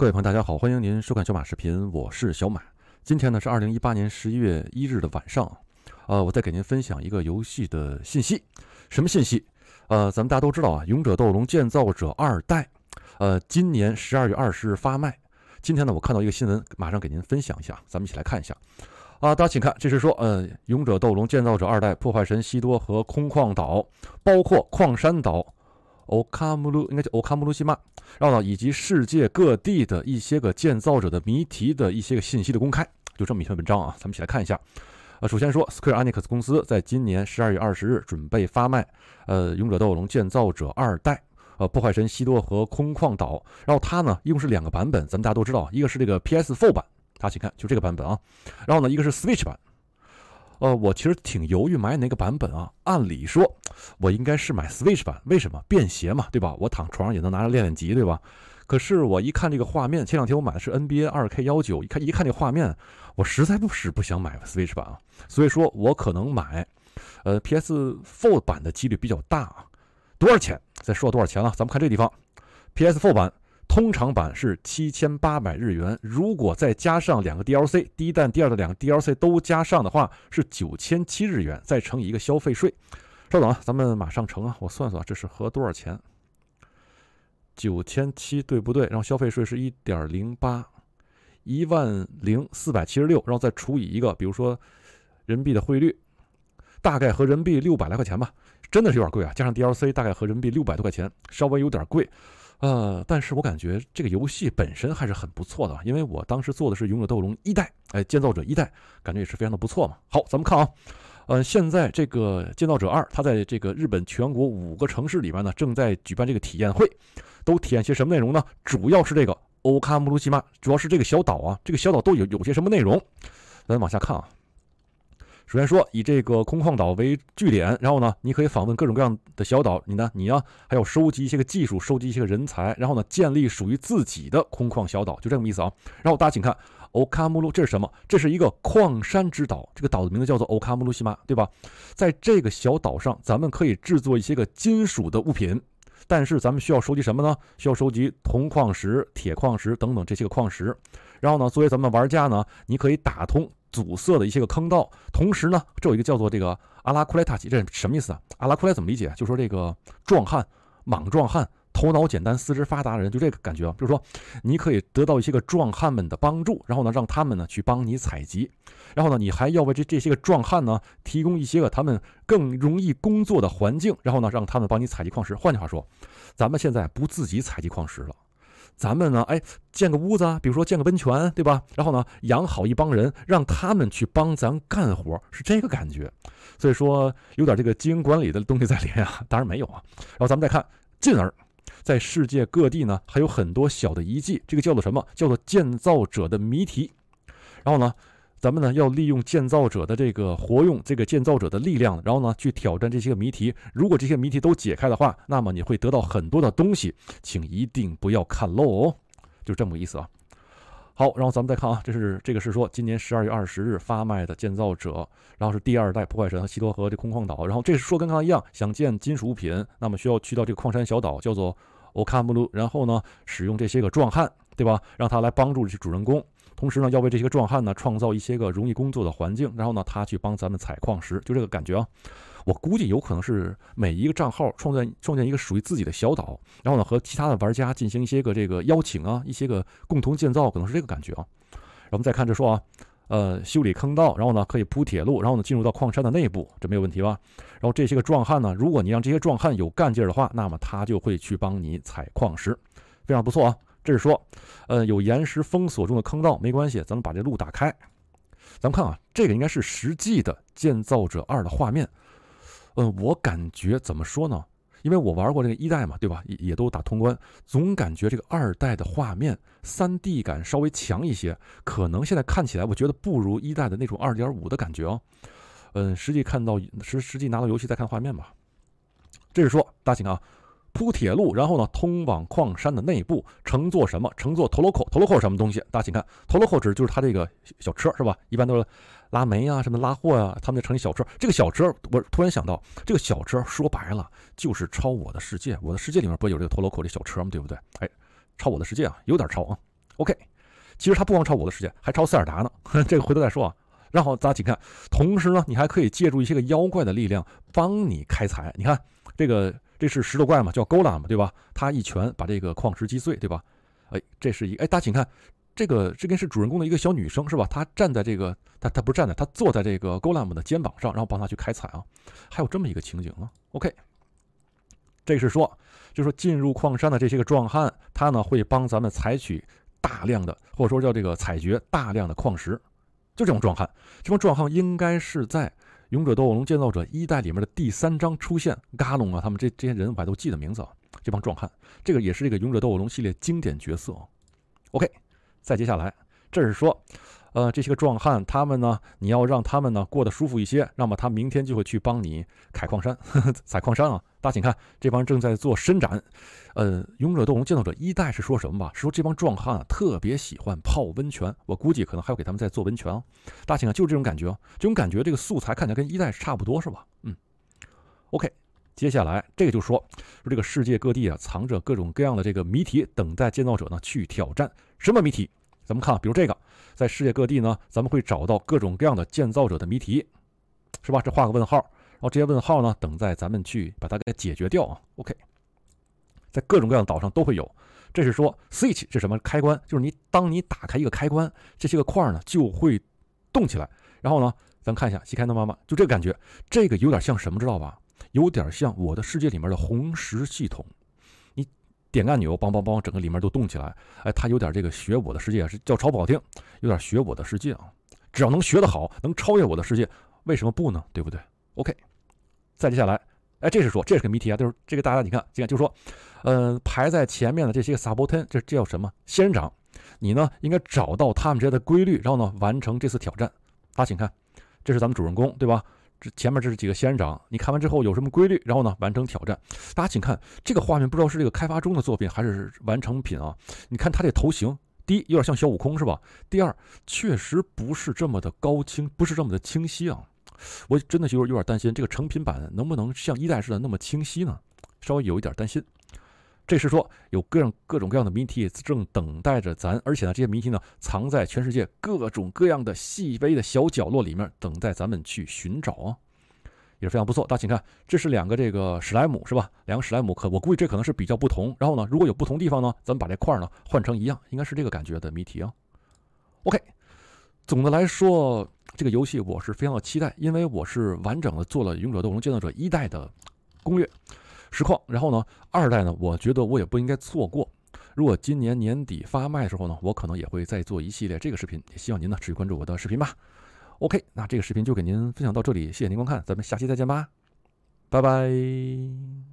各位朋友，大家好，欢迎您收看小马视频，我是小马。今天呢是二零一八年十一月一日的晚上，呃，我再给您分享一个游戏的信息，什么信息？呃，咱们大家都知道啊，《勇者斗龙建造者二代》，呃，今年十二月二十日发卖。今天呢，我看到一个新闻，马上给您分享一下，咱们一起来看一下。啊，大家请看，这是说，呃，《勇者斗龙建造者二代》破坏神西多和空旷岛，包括矿山岛。欧卡姆鲁应该叫欧卡姆鲁西吗？然后呢，以及世界各地的一些个建造者的谜题的一些个信息的公开，就这么一篇文章啊，咱们一起来看一下。呃，首先说 Square Enix 公司在今年十二月二十日准备发卖，呃，《勇者斗龙建造者二代》，呃，《破坏神西多》和《空旷岛》，然后它呢一共是两个版本，咱们大家都知道，一个是这个 PS4 版，大家请看就这个版本啊，然后呢一个是 Switch 版。呃，我其实挺犹豫买哪个版本啊。按理说，我应该是买 Switch 版，为什么？便携嘛，对吧？我躺床上也能拿着练练级，对吧？可是我一看这个画面，前两天我买的是 NBA 2K19，一看一看这画面，我实在不是不想买 Switch 版啊。所以说我可能买，呃，PS4 版的几率比较大啊。多少钱？再说多少钱了？咱们看这地方，PS4 版。通常版是七千八百日元，如果再加上两个 DLC，第一弹、第二的两个 DLC 都加上的话，是九千七日元，再乘以一个消费税。稍等啊，咱们马上乘啊，我算算这是合多少钱？九千七对不对？然后消费税是一点零八，一万零四百七十六，然后再除以一个，比如说人民币的汇率，大概合人民币六百来块钱吧。真的是有点贵啊，加上 DLC 大概合人民币六百多块钱，稍微有点贵。呃，但是我感觉这个游戏本身还是很不错的，因为我当时做的是《勇者斗龙一代》，哎，建造者一代，感觉也是非常的不错嘛。好，咱们看啊，呃，现在这个建造者二，它在这个日本全国五个城市里边呢，正在举办这个体验会，都体验些什么内容呢？主要是这个欧卡姆鲁奇玛，主要是这个小岛啊，这个小岛都有有些什么内容？咱往下看啊。首先说，以这个空旷岛为据点，然后呢，你可以访问各种各样的小岛。你呢，你呀，还要收集一些个技术，收集一些个人才，然后呢，建立属于自己的空旷小岛，就这个意思啊。然后大家请看，欧卡姆鲁，这是什么？这是一个矿山之岛，这个岛的名字叫做欧卡姆鲁西玛，对吧？在这个小岛上，咱们可以制作一些个金属的物品，但是咱们需要收集什么呢？需要收集铜矿石、铁矿石等等这些个矿石。然后呢，作为咱们玩家呢，你可以打通。阻塞的一些个坑道，同时呢，这有一个叫做这个阿拉库莱塔奇，这是什么意思啊？阿拉库莱怎么理解？就说这个壮汉、莽壮汉、头脑简单、四肢发达的人，就这个感觉。就是说，你可以得到一些个壮汉们的帮助，然后呢，让他们呢去帮你采集，然后呢，你还要为这这些个壮汉呢提供一些个他们更容易工作的环境，然后呢，让他们帮你采集矿石。换句话说，咱们现在不自己采集矿石了。咱们呢，哎，建个屋子，比如说建个温泉，对吧？然后呢，养好一帮人，让他们去帮咱干活，是这个感觉。所以说，有点这个经营管理的东西在里啊，当然没有啊。然后咱们再看，进而，在世界各地呢，还有很多小的遗迹，这个叫做什么？叫做建造者的谜题。然后呢？咱们呢要利用建造者的这个活用这个建造者的力量，然后呢去挑战这些个谜题。如果这些谜题都解开的话，那么你会得到很多的东西。请一定不要看漏哦，就这么个意思啊。好，然后咱们再看啊，这是这个是说今年十二月二十日发卖的建造者，然后是第二代破坏神和希多河的空旷岛。然后这是说跟刚刚一样，想建金属物品，那么需要去到这个矿山小岛，叫做欧卡姆路。然后呢，使用这些个壮汉，对吧？让他来帮助这主人公。同时呢，要为这些个壮汉呢创造一些个容易工作的环境，然后呢，他去帮咱们采矿石，就这个感觉啊。我估计有可能是每一个账号创建创建一个属于自己的小岛，然后呢，和其他的玩家进行一些个这个邀请啊，一些个共同建造，可能是这个感觉啊。然后我们再看这说啊，呃，修理坑道，然后呢可以铺铁路，然后呢进入到矿山的内部，这没有问题吧？然后这些个壮汉呢，如果你让这些壮汉有干劲的话，那么他就会去帮你采矿石，非常不错啊。这是说，呃，有岩石封锁中的坑道没关系，咱们把这路打开。咱们看啊，这个应该是实际的《建造者二》的画面。呃，我感觉怎么说呢？因为我玩过这个一代嘛，对吧？也也都打通关，总感觉这个二代的画面三 D 感稍微强一些。可能现在看起来，我觉得不如一代的那种二点五的感觉哦。嗯，实际看到实实际拿到游戏再看画面吧。这是说，大家请看啊。铺铁路，然后呢，通往矿山的内部。乘坐什么？乘坐陀螺口。陀螺口什么东西？大家请看，陀螺口指就是它这个小车是吧？一般都是拉煤呀，什么拉货呀，他们就乘这小车。这个小车，我突然想到，这个小车说白了就是超我的世界》。我的世界里面不是有这个陀螺口这小车吗？对不对？哎，超我的世界》啊，有点超啊。OK，其实它不光超我的世界》，还超塞尔达》呢。这个回头再说啊。然后大家请看，同时呢，你还可以借助一些个妖怪的力量帮你开采。你看这个。这是石头怪嘛，叫 Golem 对吧？他一拳把这个矿石击碎，对吧？哎，这是一哎，大家请看，这个这边是主人公的一个小女生，是吧？她站在这个，她她不站在，她坐在这个 Golem 的肩膀上，然后帮他去开采啊。还有这么一个情景啊。OK，这是说，就说进入矿山的这些个壮汉，他呢会帮咱们采取大量的，或者说叫这个采掘大量的矿石，就这种壮汉，这种壮汉应该是在。勇者斗恶龙建造者一代里面的第三章出现嘎隆啊，他们这这些人我还都记得名字啊，这帮壮汉，这个也是这个勇者斗恶龙系列经典角色。OK，再接下来，这是说。呃，这些个壮汉，他们呢，你要让他们呢过得舒服一些，那么他明天就会去帮你开矿山、呵 呵采矿山啊。大请看，这帮人正在做伸展。呃，《勇者斗龙建造者一代》是说什么吧？是说这帮壮汉特别喜欢泡温泉，我估计可能还要给他们再做温泉。大请看，就是这种感觉，这种感觉，这个素材看起来跟一代差不多是吧？嗯。OK，接下来这个就说，说这个世界各地啊，藏着各种各样的这个谜题，等待建造者呢去挑战。什么谜题？咱们看，比如这个，在世界各地呢，咱们会找到各种各样的建造者的谜题，是吧？这画个问号，然后这些问号呢，等在咱们去把它给解决掉啊。OK，在各种各样的岛上都会有。这是说，switch 是什么开关？就是你当你打开一个开关，这些个块儿呢就会动起来。然后呢，咱看一下，西开到妈妈，就这个感觉，这个有点像什么，知道吧？有点像我的世界里面的红石系统。点按钮，梆梆梆，整个里面都动起来。哎，它有点这个学我的世界，是叫超不好听，有点学我的世界啊。只要能学得好，能超越我的世界，为什么不呢？对不对？OK，再接下来，哎，这是说这是个谜题啊，就是这个大家你看，你看就是说，嗯，排在前面的这些 s b 萨博 n 这这叫什么？仙人掌。你呢应该找到他们之间的规律，然后呢完成这次挑战。大家请看，这是咱们主人公，对吧？这前面这是几个仙人掌，你看完之后有什么规律？然后呢，完成挑战。大家请看这个画面，不知道是这个开发中的作品还是完成品啊？你看它这头型，第一有点像小悟空是吧？第二确实不是这么的高清，不是这么的清晰啊！我真的有有点担心这个成品版能不能像一代似的那么清晰呢？稍微有一点担心。这是说有各样各种各样的谜题正等待着咱，而且呢，这些谜题呢藏在全世界各种各样的细微的小角落里面，等待咱们去寻找，啊，也是非常不错。大家请看，这是两个这个史莱姆是吧？两个史莱姆可我估计这可能是比较不同。然后呢，如果有不同地方呢，咱们把这块儿呢换成一样，应该是这个感觉的谜题啊。OK，总的来说，这个游戏我是非常的期待，因为我是完整的做了《勇者斗龙建造者一代》的攻略。实况，然后呢，二代呢，我觉得我也不应该错过。如果今年年底发卖的时候呢，我可能也会再做一系列这个视频，也希望您呢持续关注我的视频吧。OK，那这个视频就给您分享到这里，谢谢您观看，咱们下期再见吧，拜拜。